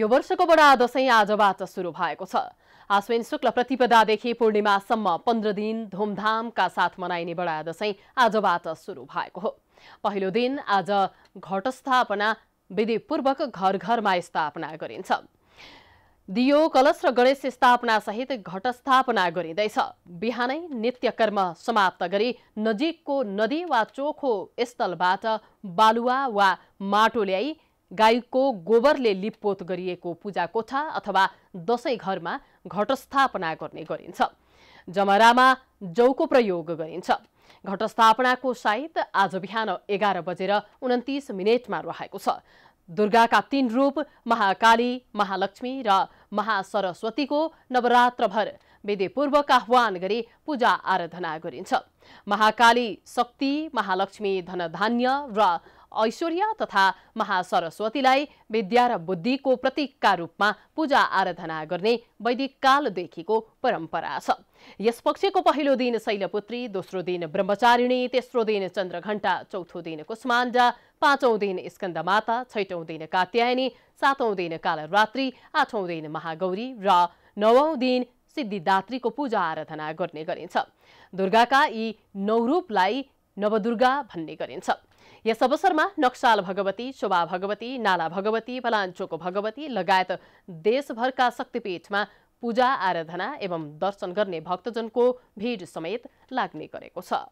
यो वर्षको बडा दशैं आजबाट सुरु भएको छ आश्विन शुक्ल प्रतिपदादेखि पूर्णिमासम्म पन्ध्र दिन धुमधामका साथ मनाइने बडा दसैँ आजबाट सुरु भएको हो पहिलो दिन आज घटस्थापना विधिपूर्वक घर घरमा स्थापना गरिन्छ दियो कलश र गणेश स्थापना सहित घटस्थापना गरिँदैछ बिहानै नित्यकर्म समाप्त गरी नजिकको नदी वा चोखो स्थलबाट बालुवा वा माटो ल्याई गाईको गोबरले लिपपोत गरिएको पूजा कोठा अथवा दसैँ घरमा घटस्थापना गर्ने गरिन्छ जमरामा जौको प्रयोग गरिन्छ घटस्थापनाको साइत आज बिहान एघार बजेर उन्तिस मिनटमा रहेको छ दुर्गाका तीन रूप महाकाली महालक्ष्मी र महासरस्वतीको नवरात्रभर विधिपूर्वक आह्वान गरी पूजा आराधना गरिन्छ महाकाली शक्ति महालक्ष्मी धनधान्य र ऐश्वर्या तथा महासरस्वतीलाई विद्या र बुद्धिको प्रतीकका रूपमा पूजा आराधना गर्ने वैदिक कालदेखिको परम्परा छ यस पक्षको पहिलो दिन शैलपुत्री दोस्रो दिन ब्रह्मचारिणी तेस्रो दिन चन्द्रघण्टा चौथो दिन कुष्माण्डा पाँचौँ दिन स्कन्दमाता छैटौँ दिन कात्यायनी सातौँ दिन कालरात्री आठौँ दिन महागौरी र नवौँ दिन सिद्धिदात्रीको पूजा आराधना गर्ने गरिन्छ दुर्गाका यी नौ रूपलाई नवदुर्गा भन्ने गरिन्छ यस अवसरमा नक्साल भगवती शोभा भगवती नाला भगवती भलान्चोको भगवती लगायत देशभरका शक्तिपीठमा पूजा आराधना एवं दर्शन गर्ने भक्तजनको भिड समेत लाग्ने गरेको छ